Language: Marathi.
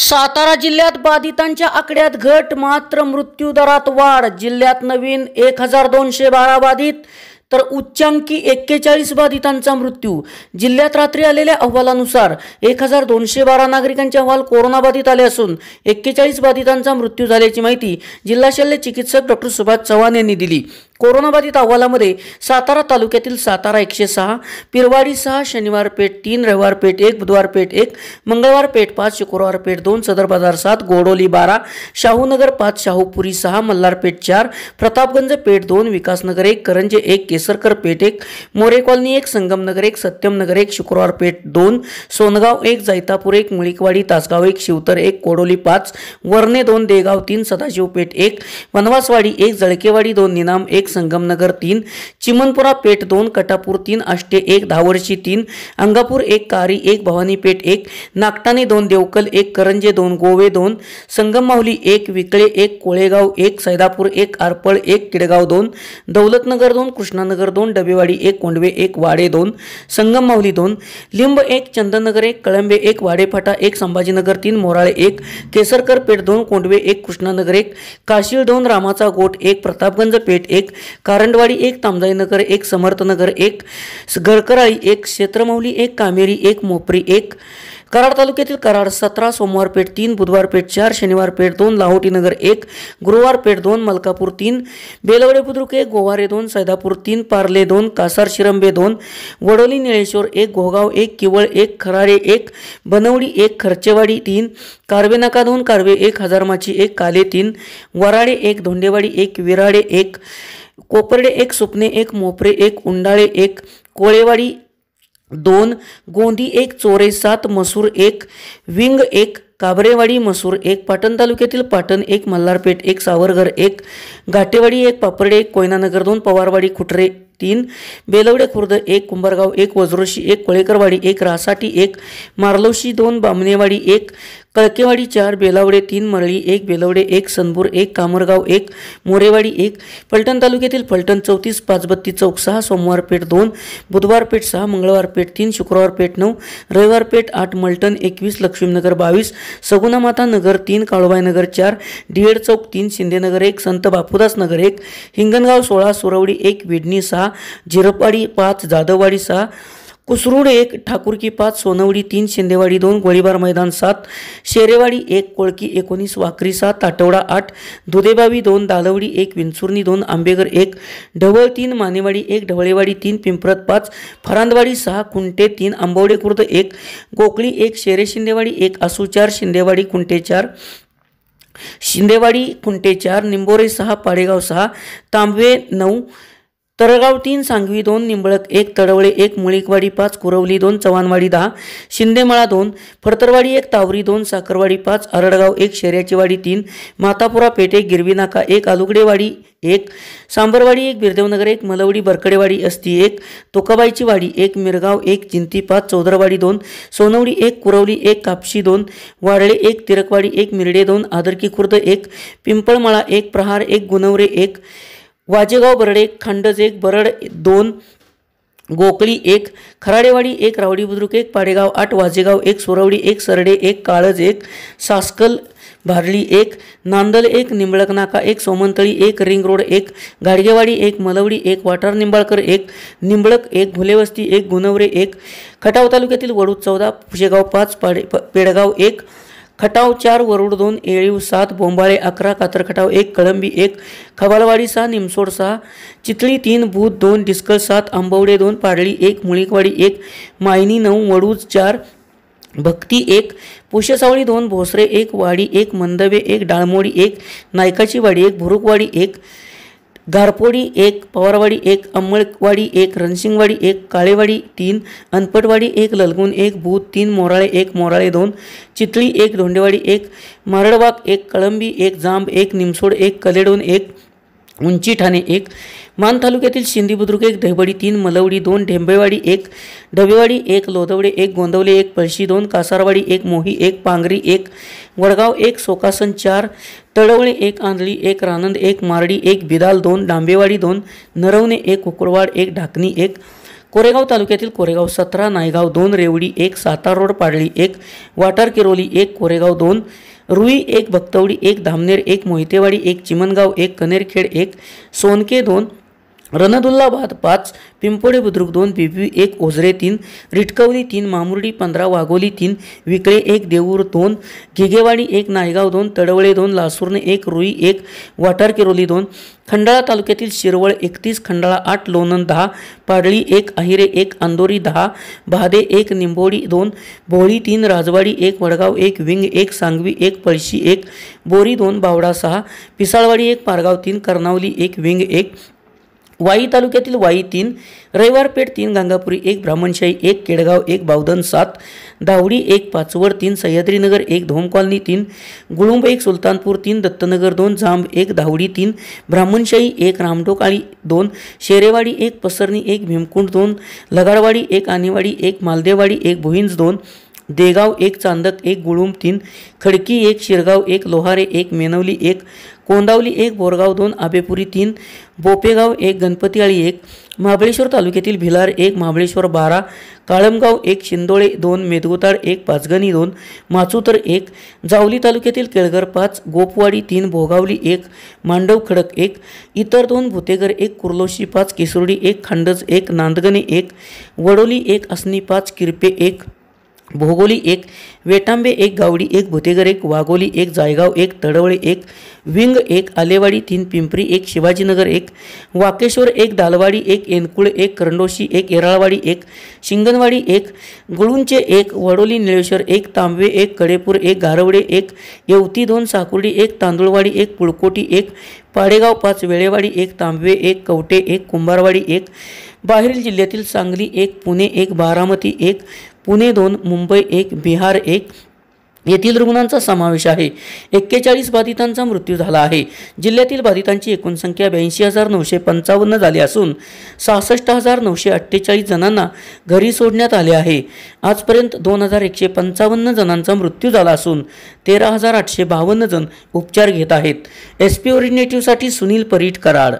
सातारा जिल्ह्यात बाधितांच्या आकड्यात घट मात्र मृत्यूदरात वाढ जिल्ह्यात नवीन एक हजार दोनशे बारा बाधित तर उच्चांकी एक्केचाळीस बाधितांचा मृत्यू जिल्ह्यात रात्री आलेल्या अहवालानुसार एक हजार दोनशे बारा नागरिकांचे अहवाल कोरोनाबाधित आले असून एक्केचाळीस बाधितांचा मृत्यू झाल्याची माहिती जिल्हा शल्य चिकित्सक डॉक्टर सुभाष चव्हाण यांनी दिली कोरोनाबाधित अहवालामध्ये सातारा तालुक्यातील सातारा एकशे सहा पिरवाडी सहा शनिवार पेठ तीन रविवार पेठ एक बुधवार पेठ एक मंगळवार पेठ पाच शुक्रवार पेठ दोन सदर बाजार सात गोडोली बारा शाहूनगर पाच शाहूपुरी सहा मल्हारपेठ चार प्रतापगंज पेठ दोन विकासनगर एक करंजे एक केसरकर पेठ एक मोरे कॉलनी एक संगमनगर एक सत्यमनगर एक शुक्रवार पेठ दोन सोनगाव एक जैतापूर एक मुळीकवाडी तासगाव एक शिवतर एक कोडोली पाच वर्णे दोन देगाव तीन पेठ एक वनवासवाडी एक जळकेवाडी दोन निनाम एक एक संगमनगर तीन चिमनपुरा पेठ दोन कटापूर तीन आष्टे एक धावडशी तीन अंगापूर एक कारी एक पेठ एक नागटाने दोन देवकल एक करंजे दोन गोवे दोन संगममावली एक विकळे एक कोळेगाव एक सैदापूर एक आरपळ एक किडगाव दोन दौलतनगर दोन कृष्णानगर दोन डबेवाडी एक कोंडवे एक वाडे दोन संगममावली दोन लिंब एक चंदनगर एक कळंबे एक वाडेफाटा एक संभाजीनगर तीन मोराळे एक केसरकर पेठ दोन कोंडवे एक कृष्णानगर एक काशीळ दोन रामाचा गोट एक प्रतापगंज पेठ एक कारंडवाडी एक नगर एक समर्थनगर एक गडकराळी एक क्षेत्रमौली एक कामेरी एक मोपरी एक कराड तालुक्यातील कराड सतरा सोमवार पेठ तीन बुधवार पेठ चार शनिवार पेठ दोन लाहोटीनगर एक गुरुवार पेठ दोन मलकापूर तीन बेलवडे बुद्रुक एक गोवारे दोन सैदापूर तीन पार्ले दोन कासार शिरंबे दोन वडोली निळेश्वर एक घोगाव एक किवळ एक खरारे एक बनवडी एक खर्चेवाडी तीन नाका दोन कारवे एक हजारमाची एक काले तीन वराडे एक धोंडेवाडी एक विराडे एक कोपर्डे एक सुपने एक मोपरे एक उंडाळे एक कोळेवाडी दोन गोंदी एक चोरे सात मसूर एक विंग एक काबरेवाडी मसूर एक पाटण तालुक्यातील पाटण एक मल्हारपेठ एक सावरघर एक घाटेवाडी एक पापर्डे एक कोयनानगर दोन पवारवाडी खुटरे तीन बेलवडे खुर्द एक कुंभारगाव एक वज्रोशी एक कोळेकरवाडी एक रासाटी एक मार्लोशी दोन बामणेवाडी एक कळकेवाडी चार बेलावडे तीन मरळी एक बेलवडे एक सनपूर एक कामरगाव एक मोरेवाडी एक फलटण तालुक्यातील फलटण चौतीस पाचबत्ती चौक सहा सोमवार पेठ दोन बुधवार पेठ सहा मंगळवार पेठ तीन शुक्रवार पेठ नऊ रविवार पेठ आठ मलटण एकवीस लक्ष्मीनगर बावीस सगुनामाता नगर तीन नगर चार डिएड चौक तीन शिंदेनगर एक संत बापुदास नगर एक हिंगणगाव सोळा सुरवडी एक विडणी सहा सहा झिरपवाडी पाच जाधववाडी सहा कुसरुड एक ठाकुरकी पाच सोनवडी तीन शिंदेवाडी दोन गोळीबार मैदान सात शेरेवाडी एक कोळकी एकोणीस वाकरी सात आठवडा आठ दुधेबावी दोन दालवडी एक विंचुर्णी दोन आंबेगर एक ढवळ तीन मानेवाडी एक ढवळेवाडी तीन पिंपरत पाच फरांदवाडी सहा कुंटे तीन आंबवडे खुर्द एक गोकळी एक शेरे शिंदेवाडी एक आसू चार शिंदेवाडी कुंटे चार शिंदेवाडी कुंटे चार निंबोरे सहा पाडेगाव सहा तांबवे नऊ तरगाव तीन सांगवी दोन निंबळक एक तडवळे एक मुळीकवाडी पाच कुरवली दोन चव्हाणवाडी दहा शिंदेमळा दोन फडतरवाडी एक तावरी दोन साखरवाडी पाच आरडगाव एक शेऱ्याचीवाडी तीन मातापुरा पेठे गिरवी नाका एक आलुगडेवाडी एक सांबरवाडी एक बिरदेवनगर एक मलवडी बरकडेवाडी असती एक तोकाबाईची वाडी एक मिरगाव एक चिंती पाच चौधरवाडी दोन सोनवडी एक कुरवली एक कापशी दोन वाडळे एक तिरकवाडी एक मिरडे दोन आदरकी खुर्द एक पिंपळमळा एक प्रहार एक गुणवरे एक वाजेगाव बरड एक खंडज एक बरड दोन गोकळी एक खराडेवाडी एक रावडी बुद्रुक एक पाडेगाव आठ वाजेगाव एक सोरवडी एक सरडे एक काळज एक सासकल भारली एक नांदल एक निंबळक नाका एक सोमंतळी एक रिंग रोड एक गाडगेवाडी एक मलवडी एक वाठार निंबाळकर एक निंबळक एक भुलेवस्ती एक गुनवरे एक खटाव तालुक्यातील वडूद चौदा पुशेगाव पाच पाडे पेडगाव एक खटाव चार वरुड दोन येळीव सात बोंबाळे अकरा खटाव एक कळंबी एक खबालवाडी सहा निमसोड सहा चितळी तीन भूत दोन डिस्कल सात आंबवडे दोन पाडळी एक मुळीकवाडी एक मायनी नऊ वडूज चार भक्ती एक पुषसावळी दोन भोसरे एक वाडी एक मंदवे एक डाळमोडी एक नायकाची वाडी एक भुरुकवाडी एक गारपोडी एक पवारवाडी एक अंमळवाडी एक रणसिंगवाडी एक काळेवाडी तीन अनपटवाडी एक ललगुण एक भूत तीन मोराळे एक मोराळे दोन चितळी एक धोंडेवाडी एक मारडवाक एक कळंबी एक जांब एक निमसोड एक कलेडोन एक उंची ठाणे एक मान तालुक्यातील शिंदी बुद्रुक एक दहिबडी तीन मलवडी दोन ढेंबेवाडी एक डबेवाडी एक लोधवडे एक गोंदवले एक पळशी दोन कासारवाडी एक मोही एक पांगरी एक वडगाव एक सोकासन चार तळवणे एक आंधळी एक रानंद एक मारडी एक बिदाल दोन डांबेवाडी दोन नरवणे एक कुकुळवाड एक ढाकणी एक कोरेगाव तालुक्यातील कोरेगाव सतरा नायगाव दोन रेवडी एक सातार रोड पाडळी एक वाटार किरोली एक कोरेगाव दोन रुई एक भक्तवडी एक धामनेर एक मोहितेवाडी एक चिमनगाव एक कनेरखेड एक सोनके दोन रणदुल्लाबाद पाच पिंपोडे बुद्रुक दोन पिपी एक ओझरे तीन रिटकवली तीन मामुर्डी पंधरा वाघोली तीन विकळे एक देऊर दोन घिगेवाडी एक नायगाव दोन तडवळे दोन लासूरने एक रुई एक वाटारकिरोली दोन खंडाळा तालुक्यातील शिरवळ एकतीस खंडाळा आठ लोणंद दहा पाडळी एक अहिरे एक अंदोरी दहा भादे एक निंबोडी दोन भोळी तीन राजवाडी एक वडगाव एक विंग एक सांगवी एक पळशी एक बोरी दोन बावडा सहा पिसाळवाडी एक पारगाव तीन कर्नावली एक विंग एक वाई तालुक्यातील वाई तीन रविवारपेठ तीन गंगापुरी एक ब्राह्मणशाही एक केडगाव एक बावधन सात दावडी एक पाचवड तीन सह्याद्रीनगर एक धोम कॉलनी तीन गुळुंब एक सुलतानपूर तीन दत्तनगर दोन जांब एक दावडी तीन ब्राह्मणशाही एक रामडोकाळी दोन शेरेवाडी एक पसरणी एक भीमकुंड दोन लगाडवाडी एक आणेवाडी एक मालदेवाडी एक भुईंज दोन देगाव एक चांदक एक गुळूम तीन खडकी एक शिरगाव एक लोहारे एक मेनवली एक कोंदावली एक बोरगाव दोन आबेपुरी तीन बोपेगाव एक गणपतीआळी एक महाबळेश्वर तालुक्यातील भिलार एक महाबळेश्वर बारा काळमगाव एक शिंदोळे दोन मेदगुताळ एक पाचगणी दोन माचूतर एक जावली तालुक्यातील केळघर पाच गोपवाडी तीन भोगावली एक मांडव खडक एक इतर दोन भुतेगर एक कुर्लोशी पाच केसुर्डी एक खांडज एक नांदगणे एक वडोली एक असनी पाच किरपे एक भोगोली एक वेटांबे एक गावडी एक भुतेगर एक वाघोली एक जायगाव एक तडवळे एक विंग एक आलेवाडी तीन पिंपरी एक शिवाजीनगर एक वाकेश्वर एक दालवाडी एक एनकुळ एक करंडोशी एक येराळवाडी एक शिंगणवाडी एक गुळुंचे एक वडोली निळेश्वर एक तांबवे एक कडेपूर एक गारवडे एक येवती दोन साकुर्डी एक तांदुळवाडी एक पुळकोटी एक पाडेगाव पाच वेळेवाडी एक तांबवे एक कवटे एक कुंभारवाडी एक बाहेरील जिल्ह्यातील सांगली एक पुणे एक बारामती एक पुणे दोन मुंबई एक बिहार एक येथील रुग्णांचा समावेश आहे एक्केचाळीस बाधितांचा मृत्यू झाला आहे जिल्ह्यातील बाधितांची एकूण संख्या ब्याऐंशी हजार नऊशे पंचावन्न झाली असून सहासष्ट हजार नऊशे अठ्ठेचाळीस जणांना घरी सोडण्यात आले आहे आजपर्यंत दोन हजार एकशे पंचावन्न जणांचा मृत्यू झाला असून तेरा हजार आठशे बावन्न जण उपचार घेत आहेत एस पी ओरिजिनेटिव्हसाठी सुनील परीट कराड